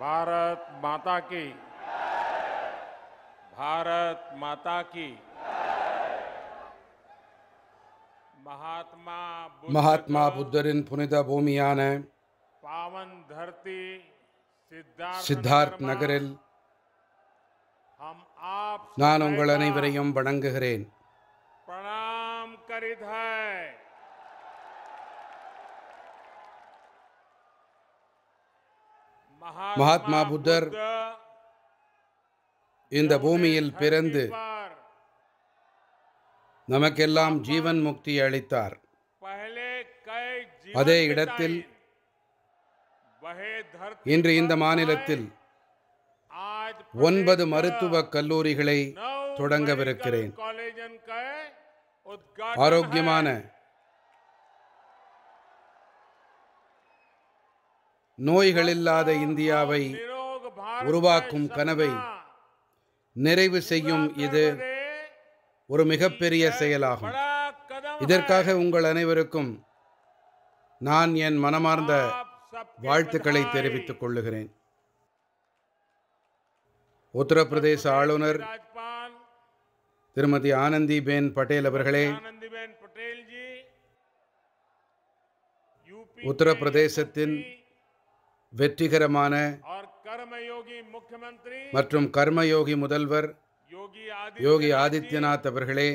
भारत माता की भारत माता की महात्मा महात्मा बुद्धरिन पुनित भूमियान पावन धरती सिद्धार्थ सिद्धार्थ नगरिல் நான் உங்கள் அனைவரையும் வணங்குகிறேன் प्रणाम करिधाय மகாத்மா புத்தர் இந்த பூமியில் பிறந்து நமக்கெல்லாம் ஜீவன் முக்தி அளித்தார் அதே இடத்தில் இன்று இந்த மாநிலத்தில் ஒன்பது மருத்துவ கல்லூரிகளை தொடங்கவிருக்கிறேன் ஆரோக்கியமான நோய்கள் இல்லாத இந்தியாவை உருவாக்கும் கனவை நிறைவு செய்யும் இது ஒரு மிகப்பெரிய செயலாகும் இதற்காக உங்கள் அனைவருக்கும் நான் என் மனமார்ந்த வாழ்த்துக்களை தெரிவித்துக் கொள்ளுகிறேன் உத்தரப்பிரதேச ஆளுநர் திருமதி ஆனந்தி பேன் பட்டேல் அவர்களே உத்தரப்பிரதேசத்தின் வெற்றிகரமான மற்றும் கர்மயோகி முதல்வர் யோகி ஆதித்யநாத் அவர்களே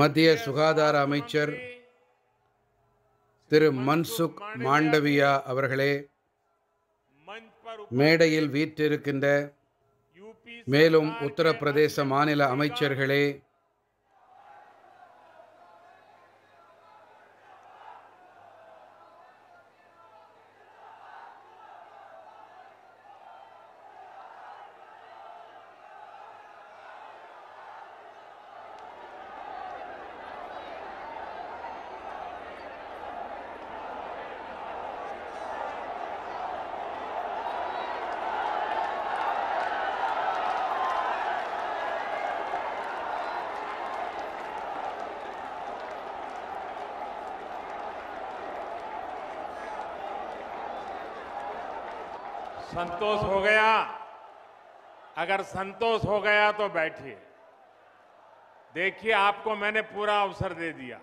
மத்திய சுகாதார அமைச்சர் திரு மன்சுக் மாண்டவியா அவர்களே மேடையில் வீற்றிருக்கின்ற மேலும் உத்தரப்பிரதேச மாநில அமைச்சர்களே संतोष हो गया अगर संतोष हो गया तो बैठिए देखिए आपको मैंने पूरा अवसर दे दिया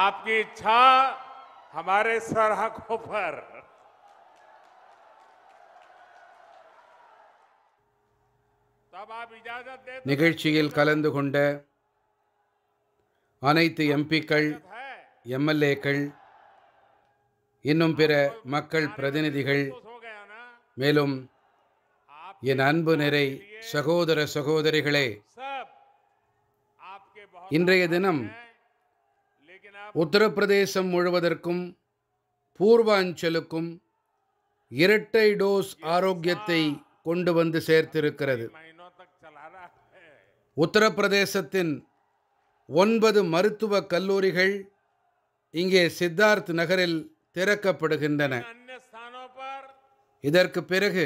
आपकी इच्छा हमारे सरहकों पर तो निकल कल கொண்ட அனைத்து இன்னும் பிற மக்கள் பிரதிநிதிகள் மேலும் என் அன்பு நிறை சகோதர சகோதரிகளே இன்றைய தினம் உத்தரப்பிரதேசம் முழுவதற்கும் பூர்வாஞ்சலுக்கும் இரட்டை டோஸ் ஆரோக்கியத்தை கொண்டு வந்து சேர்த்திருக்கிறது உத்தரப்பிரதேசத்தின் ஒன்பது மருத்துவ கல்லூரிகள் இங்கே சித்தார்த் நகரில் திறக்கப்படுகின்றன இதற்கு பிறகு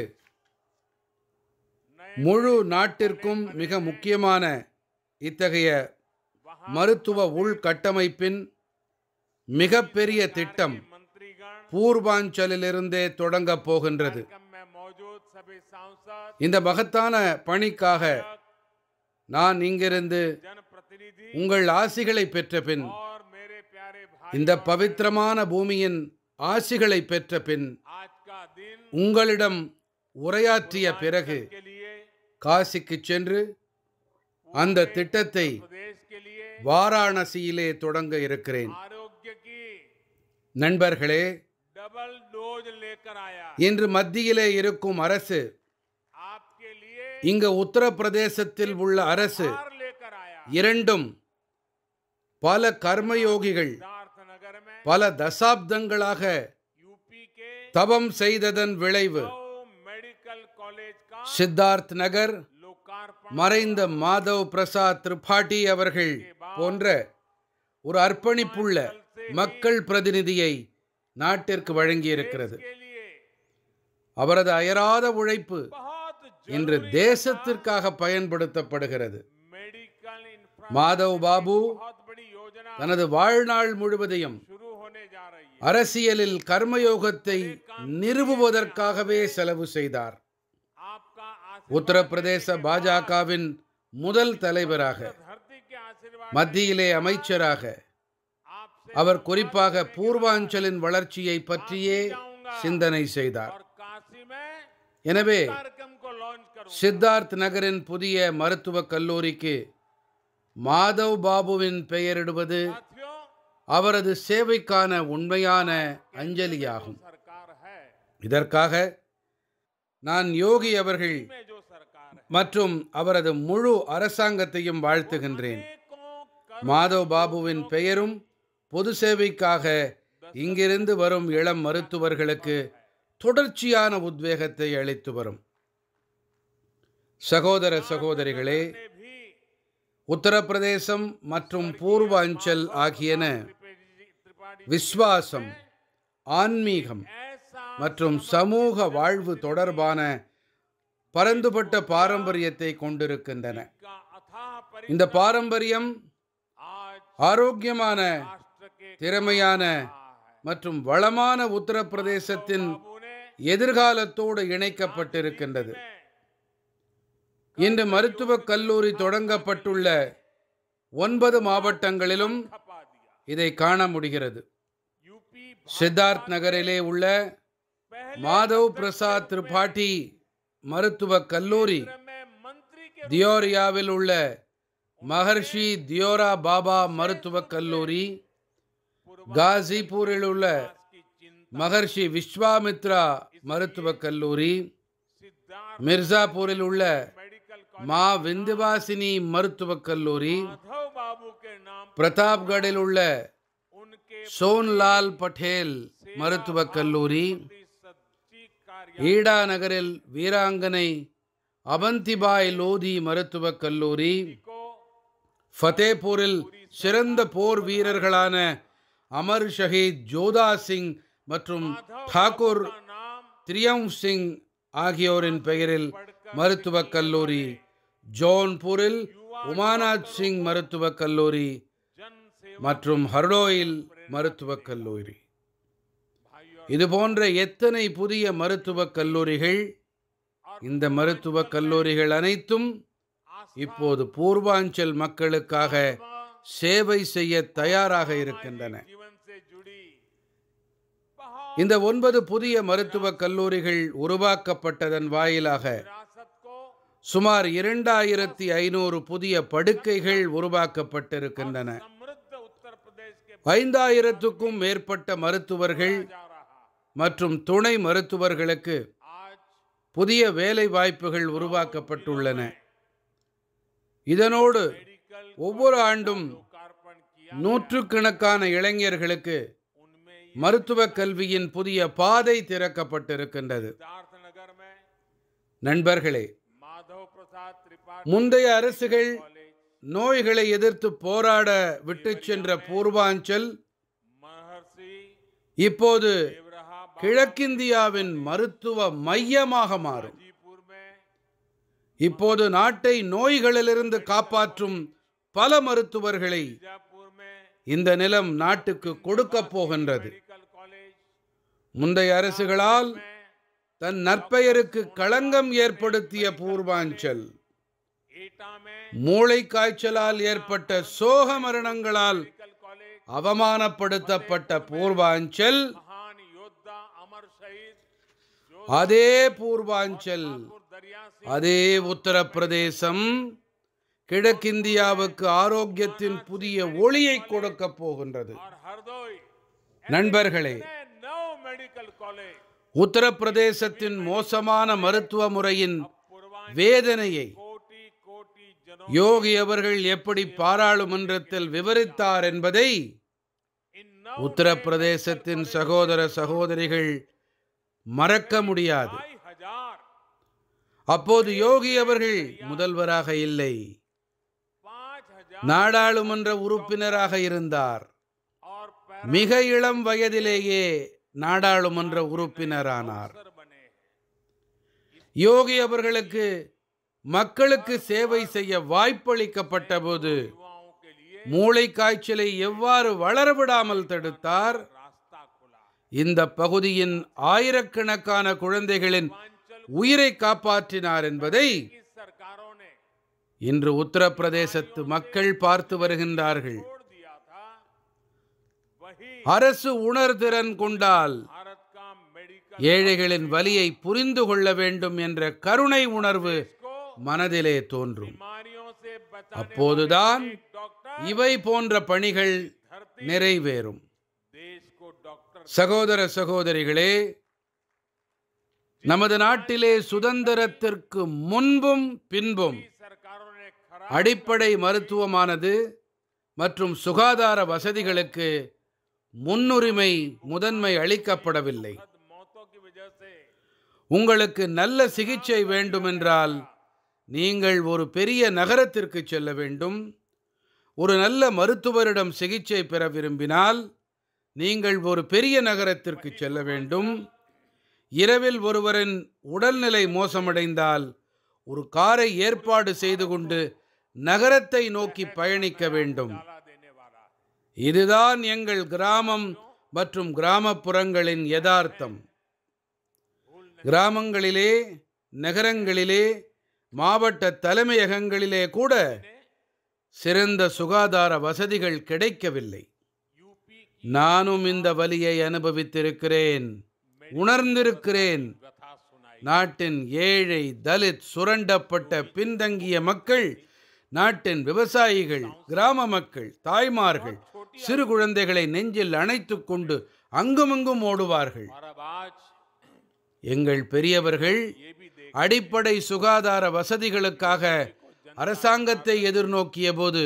முழு நாட்டிற்கும் மிக முக்கியமான இத்தகைய மருத்துவ உள்கட்டமைப்பின் மிகப்பெரிய திட்டம் பூர்வாஞ்சலிலிருந்தே தொடங்கப் போகின்றது இந்த மகத்தான பணிக்காக நான் இங்கிருந்து உங்கள் ஆசிகளை பெற்ற பின் இந்த பவித்திரமான பூமியின் ஆசிகளை பெற்ற பின் உங்களிடம் உரையாற்றிய பிறகு காசிக்கு சென்று அந்த திட்டத்தை வாராணசியிலே தொடங்க இருக்கிறேன் நண்பர்களே இன்று மத்தியிலே இருக்கும் அரசு இங்கு உத்தரப்பிரதேசத்தில் உள்ள அரசு இரண்டும் பல கர்மயோகிகள் பல தசாப்தங்களாக தபம் செய்ததன் விளைவு சித்தார்த் நகர் மறைந்த மாதவ் பிரசாத் திரிபாட்டி அவர்கள் போன்ற ஒரு அர்ப்பணிப்புள்ள மக்கள் பிரதிநிதியை நாட்டிற்கு வழங்கியிருக்கிறது அவரது அயராத உழைப்பு இன்று தேசத்திற்காக பயன்படுத்தப்படுகிறது மாதவ் பாபு தனது வாழ்நாள் முழுவதையும் அரசியலில் கர்மயோகத்தை நிறுவுவதற்காகவே செலவு செய்தார் உத்தரப்பிரதேச பாஜகவின் முதல் தலைவராக மத்தியிலே அமைச்சராக அவர் குறிப்பாக பூர்வாஞ்சலின் வளர்ச்சியை பற்றியே சிந்தனை செய்தார் எனவே சித்தார்த் நகரின் புதிய மருத்துவக் கல்லூரிக்கு மாதவ் பாபுவின் பெயரிடுவது அவரது சேவைக்கான உண்மையான அஞ்சலியாகும் இதற்காக நான் யோகி அவர்கள் மற்றும் அவரது முழு அரசாங்கத்தையும் வாழ்த்துகின்றேன் மாதவ் பாபுவின் பெயரும் பொது சேவைக்காக இங்கிருந்து வரும் இளம் மருத்துவர்களுக்கு தொடர்ச்சியான உத்வேகத்தை அளித்து வரும் சகோதர சகோதரிகளே உத்தரப்பிரதேசம் மற்றும் பூர்வாஞ்சல் ஆகியன விஸ்வாசம் ஆன்மீகம் மற்றும் சமூக வாழ்வு தொடர்பான பரந்துபட்ட பாரம்பரியத்தை கொண்டிருக்கின்றன இந்த பாரம்பரியம் ஆரோக்கியமான திறமையான மற்றும் வளமான உத்தரப்பிரதேசத்தின் எதிர்காலத்தோடு இணைக்கப்பட்டிருக்கின்றது இன்று மருத்துவக் கல்லூரி தொடங்கப்பட்டுள்ள ஒன்பது மாவட்டங்களிலும் இதை காண முடிகிறது சித்தார்த் நகரிலே உள்ள மாதவ் பிரசாத் திரிபாட்டி மருத்துவக் கல்லூரி தியோரியாவில் உள்ள மகர்ஷி தியோரா பாபா மருத்துவக் கல்லூரி காசிபூரில் உள்ள மகர்ஷி விஸ்வாமித்ரா மருத்துவக் கல்லூரி மிர்சாபூரில் உள்ள மா விந்தவாசினி மருத்துவக் கல்லூரி பிரதாப்கடில் உள்ள சோன்லால் பட்டேல் மருத்துவக் கல்லூரி ஈடா நகரில் வீராங்கனை அவந்திபாய் லோதி மருத்துவக் கல்லூரி ஃபதேபூரில் சிறந்த போர் வீரர்களான அமர் ஷஹீத் ஜோதா சிங் மற்றும் தாக்கூர் திரியம் சிங் ஆகியோரின் பெயரில் மருத்துவக் கல்லூரி ஜோன்பூரில் உமாநாத் சிங் மருத்துவக் கல்லூரி மற்றும் ஹர்டோயில் மருத்துவக் கல்லூரி இதுபோன்ற எத்தனை புதிய மருத்துவக் கல்லூரிகள் இந்த மருத்துவக் கல்லூரிகள் அனைத்தும் இப்போது பூர்வாஞ்சல் மக்களுக்காக சேவை செய்ய தயாராக இருக்கின்றன இந்த ஒன்பது புதிய மருத்துவக் கல்லூரிகள் உருவாக்கப்பட்டதன் வாயிலாக சுமார் இரண்டாயிரத்தி ஐநூறு புதிய படுக்கைகள் உருவாக்கப்பட்டிருக்கின்றன ஐந்தாயிரத்துக்கும் மேற்பட்ட மருத்துவர்கள் மற்றும் துணை மருத்துவர்களுக்கு புதிய வேலை வாய்ப்புகள் உருவாக்கப்பட்டுள்ளன இதனோடு ஒவ்வொரு ஆண்டும் நூற்றுக்கணக்கான இளைஞர்களுக்கு மருத்துவ கல்வியின் புதிய பாதை திறக்கப்பட்டிருக்கின்றது நண்பர்களே முந்தைய அரசுகள் நோய்களை எதிர்த்து போராட விட்டு சென்ற பூர்வாஞ்சல் இப்போது கிழக்கிந்தியாவின் மருத்துவ மையமாக மாறும் இப்போது நாட்டை நோய்களிலிருந்து காப்பாற்றும் பல மருத்துவர்களை இந்த நிலம் நாட்டுக்கு கொடுக்கப் போகின்றது முந்தைய அரசுகளால் தன் நற்பெயருக்கு களங்கம் ஏற்படுத்திய பூர்வாஞ்சல் மூளை காய்ச்சலால் ஏற்பட்ட சோக மரணங்களால் அவமானப்படுத்தப்பட்ட பூர்வாஞ்சல் அதே பூர்வாஞ்சல் அதே உத்தரப்பிரதேசம் கிழக்கிந்தியாவுக்கு ஆரோக்கியத்தின் புதிய ஒளியை கொடுக்கப் போகின்றது நண்பர்களே உத்தரப்பிரதேசத்தின் மோசமான மருத்துவ முறையின் வேதனையை யோகி அவர்கள் எப்படி பாராளுமன்றத்தில் விவரித்தார் என்பதை உத்தரப்பிரதேசத்தின் சகோதர சகோதரிகள் மறக்க முடியாது அப்போது யோகி அவர்கள் முதல்வராக இல்லை நாடாளுமன்ற உறுப்பினராக இருந்தார் மிக இளம் வயதிலேயே நாடாளுமன்ற உறுப்பினரானார் யோகி அவர்களுக்கு மக்களுக்கு சேவை செய்ய வாய்ப்பளிக்கப்பட்ட போது மூளை காய்ச்சலை எவ்வாறு வளரவிடாமல் தடுத்தார் இந்த பகுதியின் ஆயிரக்கணக்கான குழந்தைகளின் உயிரை காப்பாற்றினார் என்பதை இன்று உத்தரப்பிரதேசத்து மக்கள் பார்த்து வருகின்றார்கள் அரசு உணர்திறன் கொண்டால் ஏழைகளின் வலியை புரிந்து கொள்ள வேண்டும் என்ற கருணை உணர்வு மனதிலே தோன்றும் அப்போதுதான் இவை போன்ற பணிகள் நிறைவேறும் சகோதர சகோதரிகளே நமது நாட்டிலே சுதந்திரத்திற்கு முன்பும் பின்பும் அடிப்படை மருத்துவமானது மற்றும் சுகாதார வசதிகளுக்கு முன்னுரிமை முதன்மை அளிக்கப்படவில்லை உங்களுக்கு நல்ல சிகிச்சை வேண்டுமென்றால் நீங்கள் ஒரு பெரிய நகரத்திற்கு செல்ல வேண்டும் ஒரு நல்ல மருத்துவரிடம் சிகிச்சை பெற விரும்பினால் நீங்கள் ஒரு பெரிய நகரத்திற்கு செல்ல வேண்டும் இரவில் ஒருவரின் உடல்நிலை மோசமடைந்தால் ஒரு காரை ஏற்பாடு செய்து கொண்டு நகரத்தை நோக்கி பயணிக்க வேண்டும் இதுதான் எங்கள் கிராமம் மற்றும் கிராமப்புறங்களின் யதார்த்தம் கிராமங்களிலே நகரங்களிலே மாவட்ட தலைமையகங்களிலே கூட சிறந்த சுகாதார வசதிகள் கிடைக்கவில்லை நானும் இந்த வலியை அனுபவித்திருக்கிறேன் உணர்ந்திருக்கிறேன் நாட்டின் ஏழை தலித் சுரண்டப்பட்ட பின்தங்கிய மக்கள் நாட்டின் விவசாயிகள் கிராம மக்கள் தாய்மார்கள் சிறு குழந்தைகளை நெஞ்சில் அணைத்து கொண்டு அங்குமங்கும் ஓடுவார்கள் எங்கள் பெரியவர்கள் அடிப்படை சுகாதார வசதிகளுக்காக அரசாங்கத்தை எதிர்நோக்கிய போது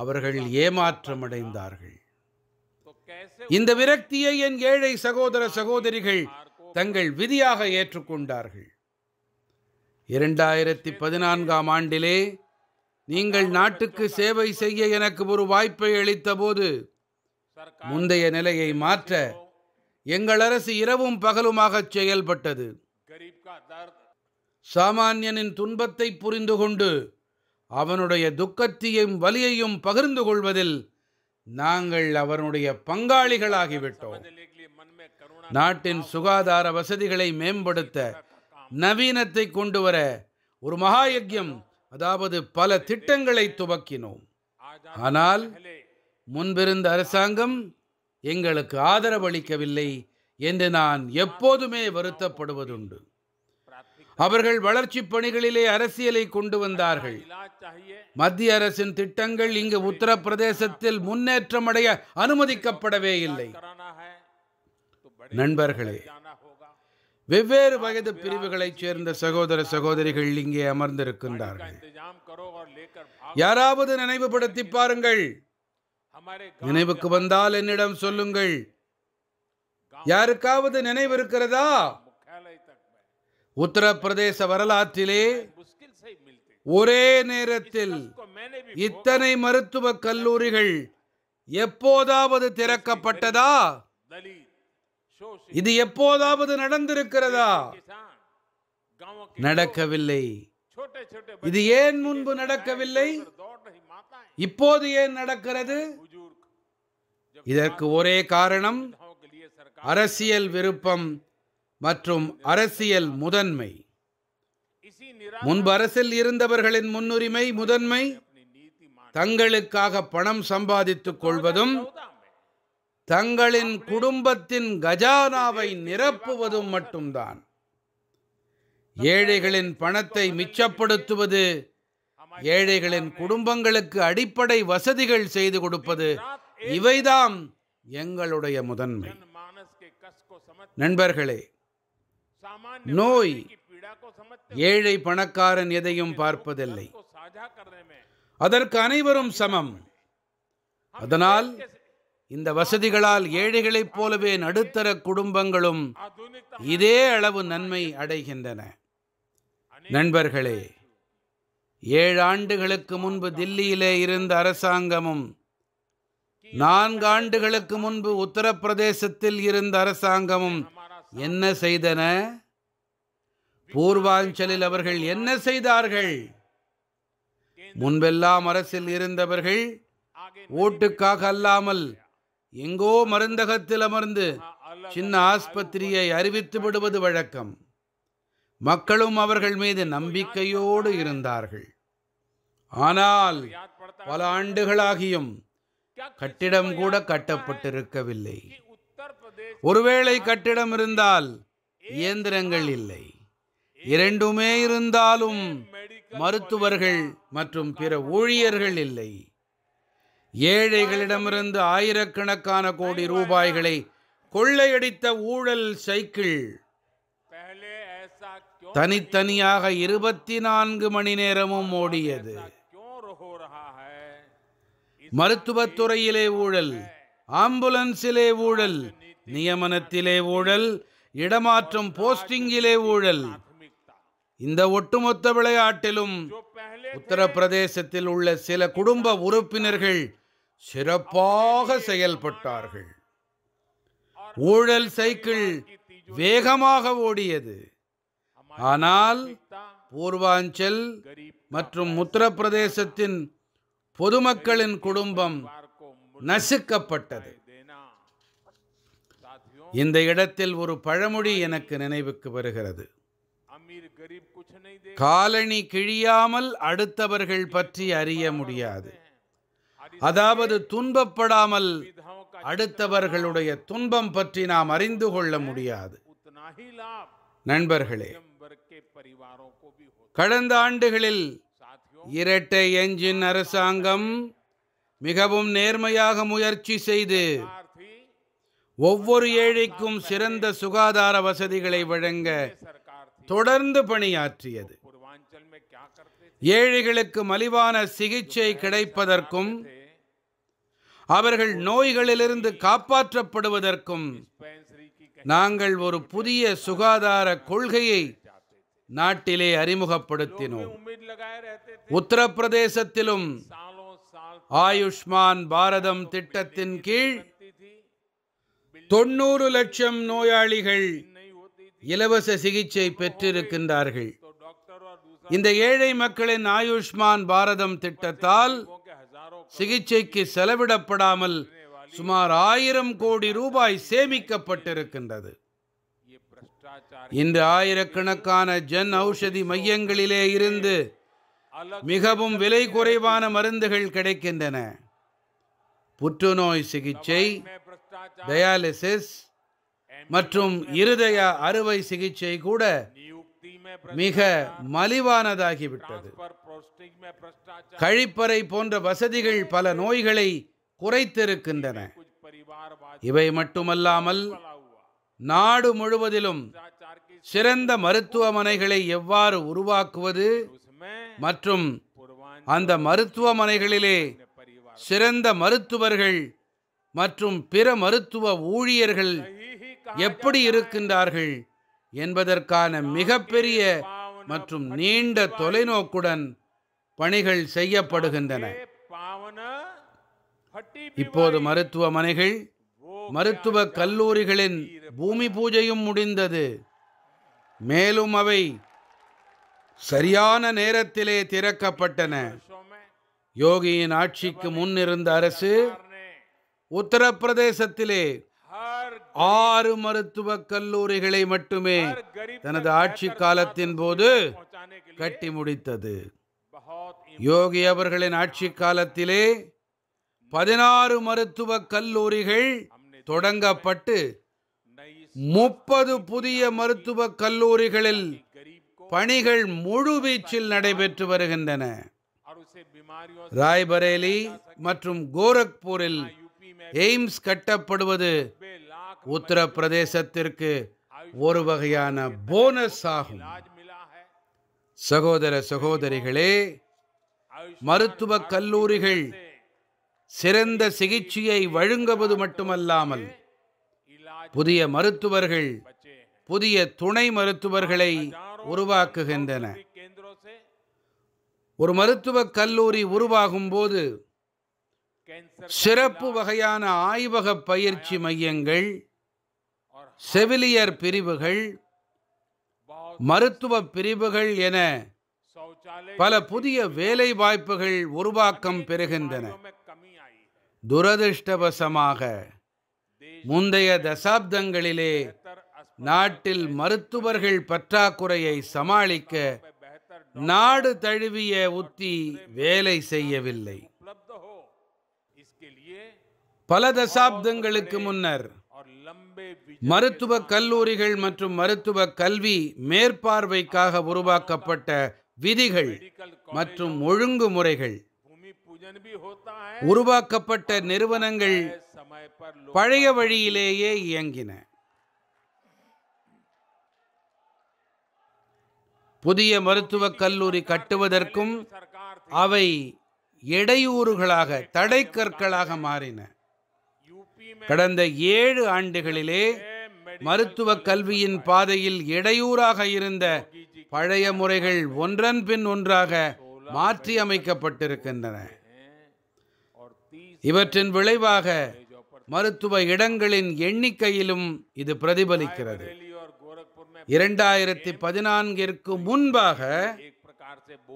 அவர்கள் ஏமாற்றமடைந்தார்கள் இந்த விரக்தியை என் ஏழை சகோதர சகோதரிகள் தங்கள் விதியாக ஏற்றுக்கொண்டார்கள் இரண்டாயிரத்தி பதினான்காம் ஆண்டிலே நீங்கள் நாட்டுக்கு சேவை செய்ய எனக்கு ஒரு வாய்ப்பை அளித்த போது முந்தைய நிலையை மாற்ற எங்கள் அரசு இரவும் பகலுமாக செயல்பட்டது சாமானியனின் துன்பத்தை புரிந்து கொண்டு அவனுடைய துக்கத்தையும் வலியையும் பகிர்ந்து கொள்வதில் நாங்கள் அவனுடைய பங்காளிகளாகிவிட்டோம் நாட்டின் சுகாதார வசதிகளை மேம்படுத்த நவீனத்தை கொண்டு வர ஒரு மகாயஜ்யம் அதாவது பல திட்டங்களை துவக்கினோம் ஆனால் முன்பிருந்த அரசாங்கம் எங்களுக்கு ஆதரவு அளிக்கவில்லை என்று நான் எப்போதுமே வருத்தப்படுவதுண்டு அவர்கள் வளர்ச்சி பணிகளிலே அரசியலை கொண்டு வந்தார்கள் மத்திய அரசின் திட்டங்கள் இங்கு உத்தரப்பிரதேசத்தில் முன்னேற்றமடைய அனுமதிக்கப்படவே இல்லை நண்பர்களே வெவ்வேறு வயது பிரிவுகளைச் சேர்ந்த சகோதர சகோதரிகள் இங்கே அமர்ந்திருக்கின்றார்கள் யாராவது நினைவுபடுத்தி பாருங்கள் நினைவுக்கு வந்தால் என்னிடம் சொல்லுங்கள் யாருக்காவது நினைவு இருக்கிறதா உத்தரப்பிரதேச வரலாற்றிலே ஒரே நேரத்தில் இத்தனை மருத்துவ கல்லூரிகள் எப்போதாவது திறக்கப்பட்டதா இது எப்போதாவது நடந்திருக்கிறதா நடக்கவில்லை இது ஏன் முன்பு நடக்கவில்லை இப்போது ஏன் நடக்கிறது இதற்கு ஒரே காரணம் அரசியல் விருப்பம் மற்றும் அரசியல் முதன்மை முன்பு அரசில் இருந்தவர்களின் முன்னுரிமை முதன்மை தங்களுக்காக பணம் சம்பாதித்துக் கொள்வதும் தங்களின் குடும்பத்தின் கஜானாவை நிரப்புவதும் மட்டும்தான் ஏழைகளின் பணத்தை மிச்சப்படுத்துவது ஏழைகளின் குடும்பங்களுக்கு அடிப்படை வசதிகள் செய்து கொடுப்பது இவைதாம் எங்களுடைய முதன்மை நண்பர்களே நோய் ஏழை பணக்காரன் எதையும் பார்ப்பதில்லை அதற்கு அனைவரும் சமம் அதனால் இந்த வசதிகளால் ஏழைகளைப் போலவே நடுத்தர குடும்பங்களும் இதே அளவு நன்மை அடைகின்றன நண்பர்களே ஏழு ஆண்டுகளுக்கு முன்பு தில்லியிலே இருந்த அரசாங்கமும் நான்கு ஆண்டுகளுக்கு முன்பு உத்தரப்பிரதேசத்தில் இருந்த அரசாங்கமும் என்ன செய்தன பூர்வாஞ்சலில் அவர்கள் என்ன செய்தார்கள் முன்பெல்லாம் அரசில் இருந்தவர்கள் ஓட்டுக்காக அல்லாமல் எங்கோ மருந்தகத்தில் அமர்ந்து சின்ன ஆஸ்பத்திரியை அறிவித்து விடுவது வழக்கம் மக்களும் அவர்கள் மீது நம்பிக்கையோடு இருந்தார்கள் ஆனால் பல ஆண்டுகளாகியும் கட்டிடம் கூட கட்டப்பட்டிருக்கவில்லை ஒருவேளை கட்டிடம் இருந்தால் இயந்திரங்கள் இல்லை இரண்டுமே இருந்தாலும் மருத்துவர்கள் மற்றும் பிற ஊழியர்கள் இல்லை ஏழைகளிடமிருந்து ஆயிரக்கணக்கான கோடி ரூபாய்களை கொள்ளையடித்த ஊழல் சைக்கிள் தனித்தனியாக இருபத்தி நான்கு மணி நேரமும் ஓடியது மருத்துவத்துறையிலே ஊழல் ஆம்புலன்ஸிலே ஊழல் நியமனத்திலே ஊழல் இடமாற்றம் போஸ்டிங்கிலே ஊழல் இந்த ஒட்டுமொத்த விளையாட்டிலும் உத்தரப்பிரதேசத்தில் உள்ள சில குடும்ப உறுப்பினர்கள் சிறப்பாக செயல்பட்டார்கள் ஊழல் சைக்கிள் வேகமாக ஓடியது ஆனால் பூர்வாஞ்சல் மற்றும் உத்தரப்பிரதேசத்தின் பொதுமக்களின் குடும்பம் நசுக்கப்பட்டது இந்த இடத்தில் ஒரு பழமொழி எனக்கு நினைவுக்கு வருகிறது காலணி கிழியாமல் அடுத்தவர்கள் பற்றி அறிய முடியாது அதாவது துன்பப்படாமல் அடுத்தவர்களுடைய துன்பம் பற்றி நாம் அறிந்து கொள்ள முடியாது நண்பர்களே கடந்த ஆண்டுகளில் இரட்டை என்ஜின் அரசாங்கம் மிகவும் நேர்மையாக முயற்சி செய்து ஒவ்வொரு ஏழைக்கும் சிறந்த சுகாதார வசதிகளை வழங்க தொடர்ந்து பணியாற்றியது ஏழைகளுக்கு மலிவான சிகிச்சை கிடைப்பதற்கும் அவர்கள் நோய்களிலிருந்து காப்பாற்றப்படுவதற்கும் நாங்கள் ஒரு புதிய சுகாதார கொள்கையை நாட்டிலே அறிமுகப்படுத்தினோம் உத்தரப்பிரதேசத்திலும் ஆயுஷ்மான் பாரதம் திட்டத்தின் கீழ் தொண்ணூறு லட்சம் நோயாளிகள் இலவச சிகிச்சை பெற்றிருக்கின்றார்கள் இந்த ஏழை மக்களின் ஆயுஷ்மான் பாரதம் திட்டத்தால் சிகிச்சைக்கு செலவிடப்படாமல் சுமார் ஆயிரம் கோடி ரூபாய் சேமிக்கப்பட்டிருக்கின்றது இன்று ஆயிரக்கணக்கான ஜன் ஔஷதி மையங்களிலே இருந்து மிகவும் விலை குறைவான மருந்துகள் கிடைக்கின்றன புற்றுநோய் சிகிச்சை டயாலிசிஸ் மற்றும் இருதய அறுவை சிகிச்சை கூட மிக மலிவானதாகிவிட்டது கழிப்பறை போன்ற வசதிகள் பல நோய்களை குறைத்திருக்கின்றன இவை மட்டுமல்லாமல் நாடு முழுவதிலும் சிறந்த மருத்துவமனைகளை எவ்வாறு உருவாக்குவது மற்றும் அந்த மருத்துவமனைகளிலே சிறந்த மருத்துவர்கள் மற்றும் பிற மருத்துவ ஊழியர்கள் எப்படி இருக்கின்றார்கள் என்பதற்கான மிகப்பெரிய மற்றும் நீண்ட தொலைநோக்குடன் பணிகள் செய்யப்படுகின்றன இப்போது மருத்துவமனைகள் மருத்துவ கல்லூரிகளின் பூமி பூஜையும் முடிந்தது மேலும் அவை சரியான நேரத்திலே திறக்கப்பட்டன யோகியின் ஆட்சிக்கு முன் இருந்த அரசு உத்தரப்பிரதேசத்திலே ஆறு மருத்துவக் கல்லூரிகளை மட்டுமே தனது ஆட்சி காலத்தின் போது கட்டி முடித்தது யோகி அவர்களின் ஆட்சி காலத்திலே பதினாறு மருத்துவ கல்லூரிகள் தொடங்கப்பட்டு முப்பது புதிய மருத்துவ கல்லூரிகளில் பணிகள் முழுவீச்சில் நடைபெற்று வருகின்றன ராய்பரேலி மற்றும் கோரக்பூரில் எய்ம்ஸ் கட்டப்படுவது உத்தரப்பிரதேசத்திற்கு ஒரு வகையான போனஸ் ஆகும் சகோதர சகோதரிகளே மருத்துவ கல்லூரிகள் சிறந்த சிகிச்சையை வழங்குவது மட்டுமல்லாமல் புதிய மருத்துவர்கள் புதிய துணை மருத்துவர்களை உருவாக்குகின்றன ஒரு மருத்துவக் கல்லூரி உருவாகும் போது சிறப்பு வகையான ஆய்வக பயிற்சி மையங்கள் செவிலியர் பிரிவுகள் மருத்துவ பிரிவுகள் என பல புதிய வேலை வாய்ப்புகள் உருவாக்கம் பெறுகின்றன துரதிருஷ்டவசமாக முந்தைய தசாப்தங்களிலே நாட்டில் மருத்துவர்கள் பற்றாக்குறையை சமாளிக்க நாடு தழுவிய உத்தி வேலை செய்யவில்லை பல தசாப்தங்களுக்கு முன்னர் மருத்துவ கல்லூரிகள் மற்றும் மருத்துவ கல்வி மேற்பார்வைக்காக உருவாக்கப்பட்ட விதிகள் மற்றும் ஒழுங்குமுறைகள் உருவாக்கப்பட்ட நிறுவனங்கள் பழைய வழியிலேயே இயங்கின புதிய மருத்துவ கல்லூரி கட்டுவதற்கும் அவை இடையூறுகளாக தடைக்கற்களாக மாறின கடந்த ஏழு ஆண்டுகளிலே மருத்துவ கல்வியின் பாதையில் இடையூறாக இருந்த பழைய முறைகள் ஒன்றன் பின் ஒன்றாக மாற்றி அமைக்கப்பட்டிருக்கின்றன இவற்றின் விளைவாக மருத்துவ இடங்களின் எண்ணிக்கையிலும் இது பிரதிபலிக்கிறது இரண்டாயிரத்தி பதினான்கிற்கு முன்பாக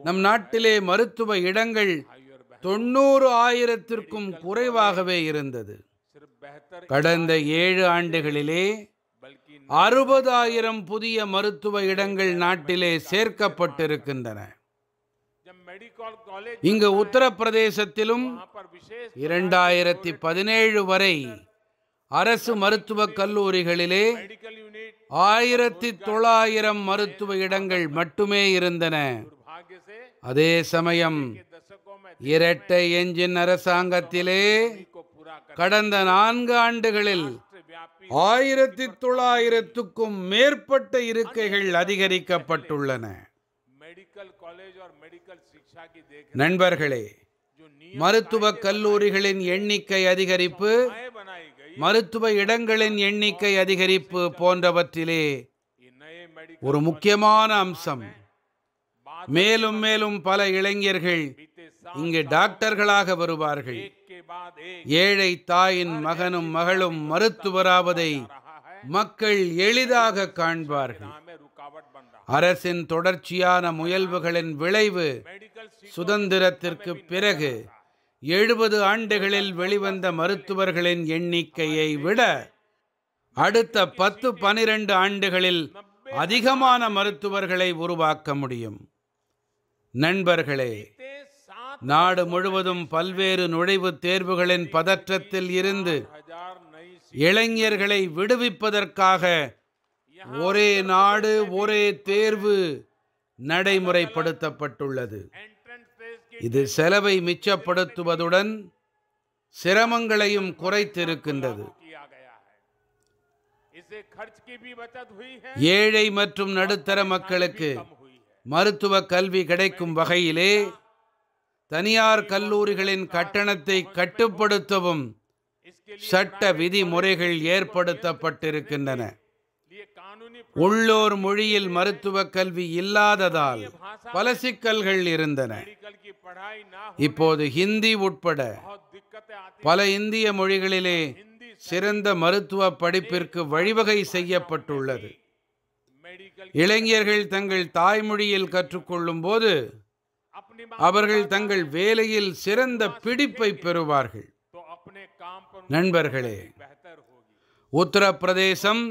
நம் நாட்டிலே மருத்துவ இடங்கள் தொண்ணூறு ஆயிரத்திற்கும் குறைவாகவே இருந்தது கடந்த ஏழு ஆண்டுகளிலே அறுபதாயிரம் புதிய மருத்துவ இடங்கள் நாட்டிலே சேர்க்கப்பட்டிருக்கின்றன இங்கு உத்தரப்பிரதேசத்திலும் இரண்டாயிரத்தி பதினேழு வரை அரசு மருத்துவக் கல்லூரிகளிலே ஆயிரத்தி தொள்ளாயிரம் மருத்துவ இடங்கள் மட்டுமே இருந்தன அதே சமயம் இரட்டை எஞ்சின் அரசாங்கத்திலே கடந்த நான்கு ஆண்டுகளில் ஆயிரத்தி தொள்ளாயிரத்துக்கும் மேற்பட்ட இருக்கைகள் அதிகரிக்கப்பட்டுள்ளன நண்பர்களே மருத்துவ கல்லூரிகளின் எண்ணிக்கை அதிகரிப்பு மருத்துவ இடங்களின் எண்ணிக்கை அதிகரிப்பு போன்றவற்றிலே ஒரு முக்கியமான அம்சம் மேலும் மேலும் பல இளைஞர்கள் இங்கு டாக்டர்களாக வருவார்கள் ஏழை தாயின் மகனும் மகளும் மருத்துவராவதை மக்கள் எளிதாக காண்பார்கள் அரசின் தொடர்ச்சியான முயல்வுகளின் விளைவு சுதந்திரத்திற்கு பிறகு எழுபது ஆண்டுகளில் வெளிவந்த மருத்துவர்களின் எண்ணிக்கையை விட அடுத்த பத்து பனிரெண்டு ஆண்டுகளில் அதிகமான மருத்துவர்களை உருவாக்க முடியும் நண்பர்களே நாடு முழுவதும் பல்வேறு நுழைவுத் தேர்வுகளின் பதற்றத்தில் இருந்து இளைஞர்களை விடுவிப்பதற்காக ஒரே நாடு ஒரே தேர்வு நடைமுறைப்படுத்தப்பட்டுள்ளது இது செலவை மிச்சப்படுத்துவதுடன் சிரமங்களையும் குறைத்திருக்கின்றது ஏழை மற்றும் நடுத்தர மக்களுக்கு மருத்துவ கல்வி கிடைக்கும் வகையிலே தனியார் கல்லூரிகளின் கட்டணத்தை கட்டுப்படுத்தவும் சட்ட விதிமுறைகள் ஏற்படுத்தப்பட்டிருக்கின்றன உள்ளூர் மொழியில் மருத்துவ கல்வி இல்லாததால் பல சிக்கல்கள் இருந்தன இப்போது ஹிந்தி உட்பட பல இந்திய மொழிகளிலே சிறந்த மருத்துவ படிப்பிற்கு வழிவகை செய்யப்பட்டுள்ளது இளைஞர்கள் தங்கள் தாய்மொழியில் கற்றுக்கொள்ளும் போது அவர்கள் தங்கள் வேலையில் சிறந்த பிடிப்பை பெறுவார்கள் நண்பர்களே உத்தரப்பிரதேசம்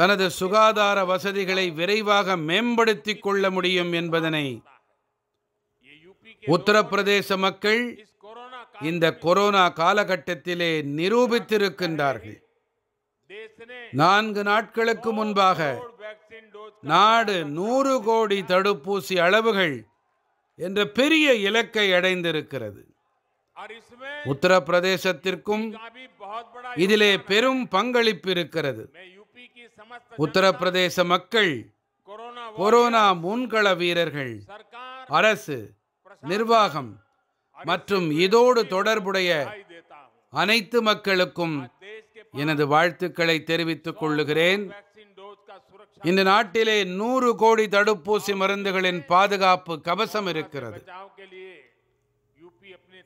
தனது சுகாதார வசதிகளை விரைவாக மேம்படுத்திக் கொள்ள முடியும் என்பதனை உத்தரப்பிரதேச மக்கள் இந்த கொரோனா காலகட்டத்திலே நிரூபித்திருக்கின்றார்கள் நான்கு நாட்களுக்கு முன்பாக நாடு நூறு கோடி தடுப்பூசி அளவுகள் என்ற பெரிய இலக்கை அடைந்திருக்கிறது உத்தரப்பிரதேசத்திற்கும் இதிலே பெரும் பங்களிப்பு இருக்கிறது உத்தரப்பிரதேச மக்கள் கொரோனா முன்கள வீரர்கள் அரசு நிர்வாகம் மற்றும் இதோடு தொடர்புடைய அனைத்து மக்களுக்கும் எனது வாழ்த்துக்களை தெரிவித்துக் கொள்ளுகிறேன் இந்த நாட்டிலே நூறு கோடி தடுப்பூசி மருந்துகளின் பாதுகாப்பு கவசம் இருக்கிறது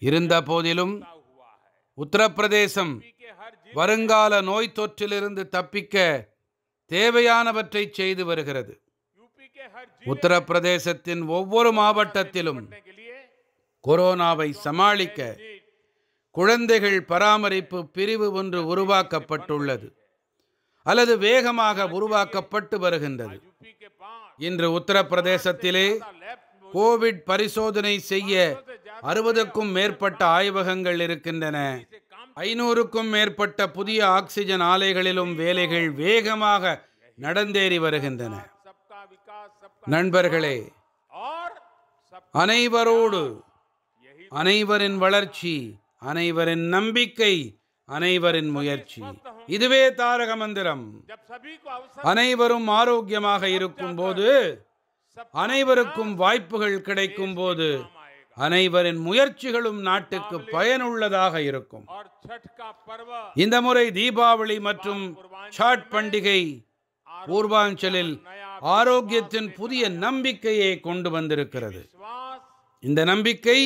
இருந்த போதிலும் உத்தரப்பிரதேசம் வருங்கால நோய் தொற்றிலிருந்து தப்பிக்க தேவையானவற்றை செய்து வருகிறது உத்தரப்பிரதேசத்தின் ஒவ்வொரு மாவட்டத்திலும் கொரோனாவை சமாளிக்க குழந்தைகள் பராமரிப்பு பிரிவு ஒன்று உருவாக்கப்பட்டுள்ளது அல்லது வேகமாக உருவாக்கப்பட்டு வருகின்றது இன்று உத்தரப்பிரதேசத்திலே கோவிட் பரிசோதனை செய்ய அறுபதுக்கும் மேற்பட்ட ஆய்வகங்கள் இருக்கின்றன ஐநூறுக்கும் மேற்பட்ட புதிய ஆக்சிஜன் ஆலைகளிலும் வேலைகள் வேகமாக நடந்தேறி வருகின்றன நண்பர்களே அனைவரோடு அனைவரின் வளர்ச்சி அனைவரின் நம்பிக்கை அனைவரின் முயற்சி இதுவே தாரக மந்திரம் அனைவரும் ஆரோக்கியமாக இருக்கும் போது அனைவருக்கும் வாய்ப்புகள் கிடைக்கும் போது அனைவரின் முயற்சிகளும் நாட்டுக்கு பயனுள்ளதாக இருக்கும் இந்த முறை தீபாவளி மற்றும் சாட் பண்டிகை பூர்வாஞ்சலில் ஆரோக்கியத்தின் புதிய நம்பிக்கையை கொண்டு வந்திருக்கிறது இந்த நம்பிக்கை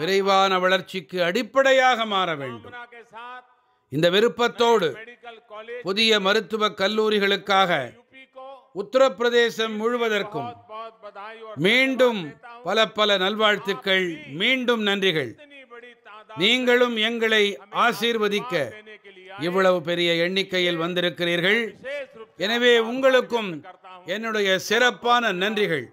விரைவான வளர்ச்சிக்கு அடிப்படையாக மாற வேண்டும் இந்த விருப்பத்தோடு புதிய மருத்துவ கல்லூரிகளுக்காக உத்தரப்பிரதேசம் முழுவதற்கும் மீண்டும் பல பல நல்வாழ்த்துக்கள் மீண்டும் நன்றிகள் நீங்களும் எங்களை ஆசீர்வதிக்க இவ்வளவு பெரிய எண்ணிக்கையில் வந்திருக்கிறீர்கள் எனவே உங்களுக்கும் என்னுடைய சிறப்பான நன்றிகள்